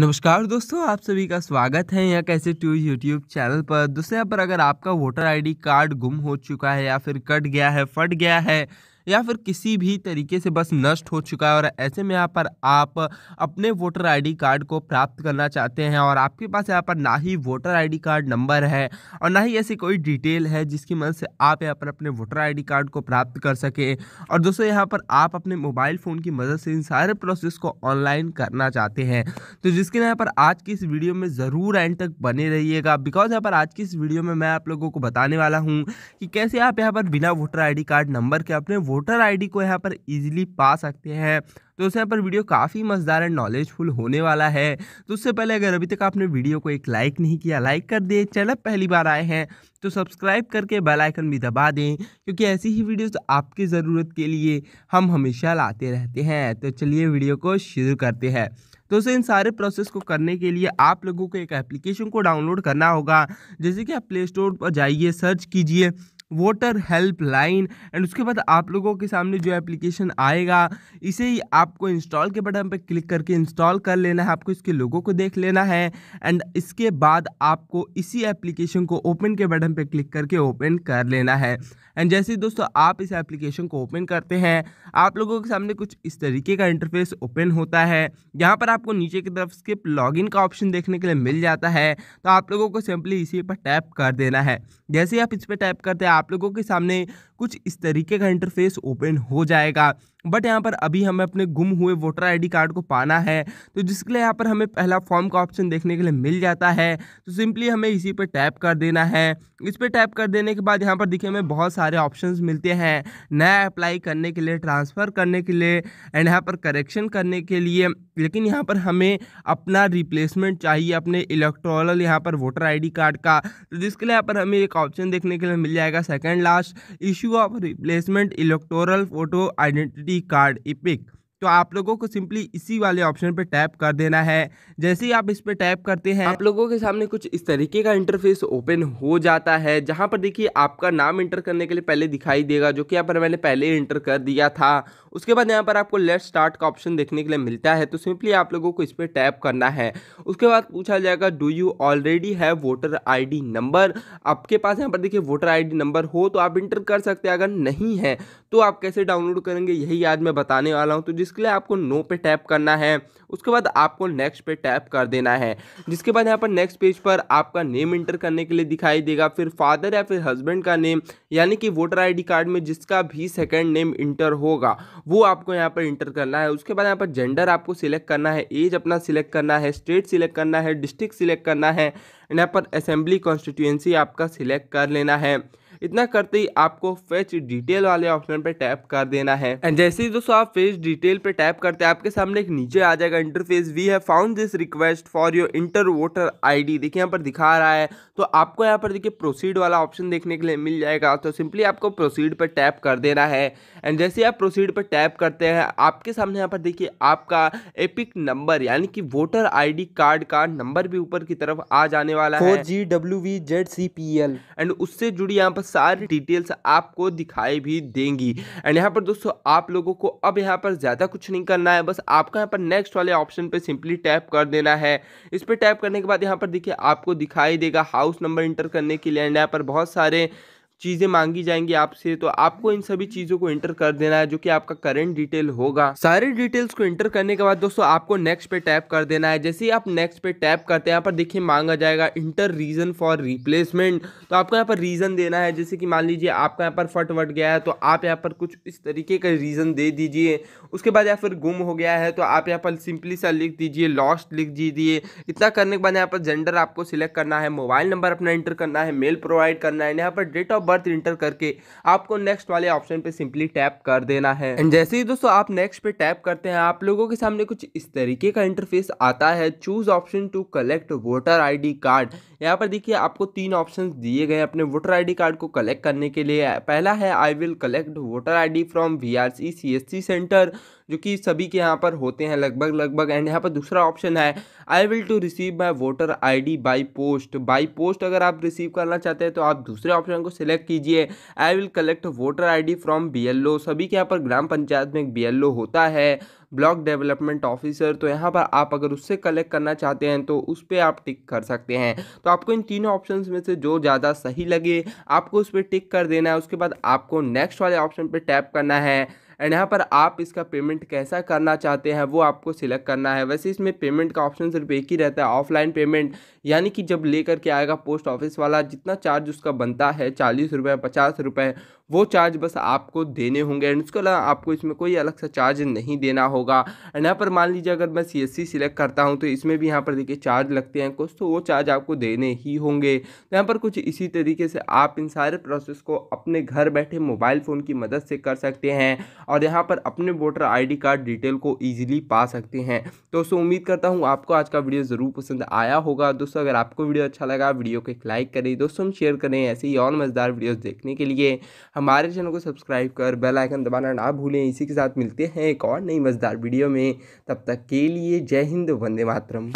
नमस्कार दोस्तों आप सभी का स्वागत है यहाँ कैसे टू यूट्यूब चैनल पर दोस्तों यहाँ पर अगर आपका वोटर आईडी कार्ड गुम हो चुका है या फिर कट गया है फट गया है या फिर किसी भी तरीके से बस नष्ट हो चुका है और ऐसे में यहाँ पर आप अपने वोटर आईडी कार्ड को प्राप्त करना चाहते हैं और आपके पास यहाँ पर ना ही वोटर आईडी कार्ड नंबर है और ना ही ऐसी कोई डिटेल है जिसकी मदद से आप यहाँ पर अपने वोटर आईडी कार्ड को प्राप्त कर सके और दोस्तों यहाँ पर आप अपने मोबाइल फ़ोन की मदद से इन सारे प्रोसेस को ऑनलाइन करना चाहते हैं तो जिसके लिए यहाँ पर आज की इस वीडियो में ज़रूर एंड तक बने रहिएगा बिकॉज यहाँ पर आज की इस वीडियो में मैं आप लोगों को बताने वाला हूँ कि कैसे आप यहाँ पर बिना वोटर आई कार्ड नंबर के अपने वोट वोटर आईडी को यहाँ पर इजीली पा सकते हैं तो उस यहाँ पर वीडियो काफ़ी मज़ेदार एंड नॉलेजफुल होने वाला है तो उससे पहले अगर अभी तक आपने वीडियो को एक लाइक नहीं किया लाइक कर दें चैनल पहली बार आए हैं तो सब्सक्राइब करके बेल आइकन भी दबा दें क्योंकि ऐसी ही वीडियोस तो आपकी ज़रूरत के लिए हम हमेशा लाते रहते हैं तो चलिए वीडियो को शुरू करते हैं तो उसे इन सारे प्रोसेस को करने के लिए आप लोगों को एक एप्लीकेशन को डाउनलोड करना होगा जैसे कि आप प्ले स्टोर पर जाइए सर्च कीजिए वोटर हेल्प लाइन एंड उसके बाद आप लोगों के सामने जो एप्लीकेशन आएगा इसे ही आपको इंस्टॉल के बटन पर क्लिक करके इंस्टॉल कर लेना है आपको इसके लोगों को देख लेना है एंड इसके बाद आपको इसी एप्लीकेशन को ओपन के बटन पर क्लिक करके ओपन कर लेना है एंड जैसे दोस्तों आप इस एप्लीकेशन को ओपन करते हैं आप लोगों के सामने कुछ इस तरीके का इंटरफेस ओपन होता है यहाँ पर आपको नीचे की तरफ स्किप लॉगिन का ऑप्शन देखने के लिए मिल जाता है तो आप लोगों को सिंपली इसी पर टैप कर देना है जैसे आप इस पर टैप करते हैं आप लोगों के सामने कुछ इस तरीके का इंटरफेस ओपन हो जाएगा बट यहाँ पर अभी हमें अपने गुम हुए वोटर आईडी कार्ड को पाना है तो जिसके लिए यहाँ पर हमें पहला फॉर्म का ऑप्शन देखने के लिए मिल जाता है तो सिंपली हमें इसी पर टैप कर देना है इस पर टैप कर देने के बाद यहाँ पर देखिए हमें बहुत सारे ऑप्शन मिलते हैं नया अप्लाई करने के लिए ट्रांसफ़र करने के लिए एंड यहाँ पर करेक्शन करने के लिए लेकिन यहाँ पर हमें अपना रिप्लेसमेंट चाहिए अपने इलेक्ट्रोल यहाँ पर वोटर आई कार्ड का तो जिसके लिए यहाँ पर हमें एक ऑप्शन देखने के लिए मिल जाएगा second last issue of replacement electoral photo identity identity card EPIC तो आप लोगों को सिंपली इसी वाले ऑप्शन पर टैप कर देना है जैसे ही आप इस पर टैप करते हैं आप लोगों के सामने कुछ इस तरीके का इंटरफेस ओपन हो जाता है जहाँ पर देखिए आपका नाम इंटर करने के लिए पहले दिखाई देगा जो कि यहाँ पर मैंने पहले इंटर कर दिया था उसके बाद यहाँ पर आपको लेट स्टार्ट का ऑप्शन देखने के लिए मिलता है तो सिंपली आप लोगों को इस पर टैप करना है उसके बाद पूछा जाएगा do you already have voter ID number आपके पास यहाँ पर देखिए वोटर आईडी नंबर हो तो आप इंटर कर सकते हैं अगर नहीं है तो आप कैसे डाउनलोड करेंगे यही आज मैं बताने वाला हूँ तो जिस जिसके लिए आपको नो पे टैप करना है उसके बाद आपको नेक्स्ट पे टैप कर देना है जिसके बाद यहाँ पर नेक्स्ट पेज पर आपका नेम इंटर करने के लिए दिखाई देगा फिर फादर या फिर हस्बैंड का नेम यानी कि वोटर आईडी कार्ड में जिसका भी सेकंड नेम इंटर होगा वो आपको यहाँ पर इंटर करना है उसके बाद यहाँ पर जेंडर आपको सिलेक्ट करना है एज अपना सिलेक्ट करना है स्टेट सिलेक्ट करना है डिस्ट्रिक्ट सिलेक्ट करना है यहाँ पर असेंबली कॉन्स्टिट्यूंसी आपका सिलेक्ट कर लेना है इतना करते ही आपको फेच डिटेल वाले ऑप्शन पर टैप कर देना है एंड जैसे ही दोस्तों आप फेच डिटेल पर टैप करते हैं आपके सामने एक नीचे आ जाएगा interface we have found this request for your enter voter ID देखिए यहाँ पर दिखा रहा है तो आपको यहाँ पर देखिए प्रोसीड वाला ऑप्शन देखने के लिए मिल जाएगा तो सिंपली आपको प्रोसीड पर टैप कर देना है एंड जैसे आप प्रोसीड पर टैप करते हैं आपके सामने यहाँ पर देखिए आपका एपिक नंबर यानी कि वोटर आईडी कार्ड का नंबर भी ऊपर की तरफ आ जाने वाला है G W V Z C P L and उससे जुड़ी यहाँ पर सारी डिटेल्स आपको दिखाई भी देंगी एंड यहाँ पर दोस्तों आप लोगों को अब यहाँ पर ज़्यादा कुछ नहीं करना है बस आपको यहाँ पर नेक्स्ट वाले ऑप्शन पर सिंपली टैप कर देना है इस पर टैप करने के बाद यहाँ पर देखिए आपको दिखाई देगा हाउस नंबर इंटर करने के लिए एंड यहाँ पर बहुत सारे चीज़ें मांगी जाएंगी आपसे तो आपको इन सभी चीज़ों को इंटर कर देना है जो कि आपका करंट डिटेल होगा सारे डिटेल्स को इंटर करने के बाद दोस्तों आपको नेक्स्ट पे टैप कर देना है जैसे ही आप नेक्स्ट पे टैप करते हैं यहाँ पर देखिए मांगा जाएगा इंटर रीज़न फॉर रिप्लेसमेंट तो आपको यहाँ पर रीज़न देना है जैसे कि मान लीजिए आपका यहाँ पर फट वट गया है तो आप यहाँ पर कुछ इस तरीके का रीज़न दे दीजिए उसके बाद या फिर गुम हो गया है तो आप यहाँ पर सिंपली सा लिख दीजिए लॉस्ट लिख दीजिए इतना करने के बाद यहाँ पर जेंडर आपको सिलेक्ट करना है मोबाइल नंबर अपना एंटर करना है मेल प्रोवाइड करना है यहाँ पर डेट ऑफ बर्थ इंटर करके आपको नेक्स्ट वाले ऑप्शन पे सिंपली टैप कर देना है एंड जैसे ही दोस्तों आप नेक्स्ट पे टैप करते हैं आप लोगों के सामने कुछ इस तरीके का इंटरफेस आता है choose option to collect voter I card यहाँ पर देखिए आपको तीन ऑप्शन दिए गए अपने वोटर आई कार्ड को कलेक्ट करने के लिए पहला है I will collect voter I from V R centre जो कि सभी के यहाँ पर होते हैं लगभग लगभग एंड यहाँ पर दूसरा ऑप्शन है I will to receive my voter I D by post by post अगर आप रिसीव करना चाहते हैं तो आप दूसरे ऑप्शन को सिलेक्ट कीजिए I will collect voter I D from B L O सभी के यहाँ पर ग्राम पंचायत में एक बी एल ओ होता है ब्लॉक डेवलपमेंट ऑफिसर तो यहाँ पर आप अगर उससे कलेक्ट करना चाहते हैं तो उस पर आप टिक कर सकते हैं तो आपको इन तीनों ऑप्शन में से जो ज़्यादा सही लगे आपको उस पर टिक कर देना है उसके बाद आपको नेक्स्ट वाले ऑप्शन पर टैप करना है एंड यहाँ पर आप इसका पेमेंट कैसा करना चाहते हैं वो आपको सिलेक्ट करना है वैसे इसमें पेमेंट का ऑप्शन सिर्फ एक ही रहता है ऑफलाइन पेमेंट यानी कि जब लेकर के आएगा पोस्ट ऑफिस वाला जितना चार्ज उसका बनता है चालीस रुपये पचास रुपये वो चार्ज बस आपको देने होंगे एंड उसके अलावा आपको इसमें कोई अलग सा चार्ज नहीं देना होगा एंड यहाँ पर मान लीजिए अगर मैं सी एस सी सिलेक्ट करता हूँ तो इसमें भी यहाँ पर देखिए चार्ज लगते हैं कुछ तो वो चार्ज आपको देने ही होंगे तो यहाँ पर कुछ इसी तरीके से आप इन सारे प्रोसेस को अपने घर बैठे मोबाइल फ़ोन की मदद से कर सकते हैं और यहाँ पर अपने वोटर डी कार्ड डिटेल को ईजिली पा सकते हैं तो दोस्तों उम्मीद करता हूँ आपको आज का वीडियो ज़रूर पसंद आया होगा दोस्तों अगर आपको वीडियो अच्छा लगा वीडियो को एक लाइक करें दोस्तों हम शेयर करें ऐसे ही और मज़ेदार वीडियोज़ देखने के लिए हमारे चैनल को सब्सक्राइब कर बेल आइकन दबाना ना भूलें इसी के साथ मिलते हैं एक और नई मज़ेदार वीडियो में तब तक के लिए जय हिंद वंदे मातरम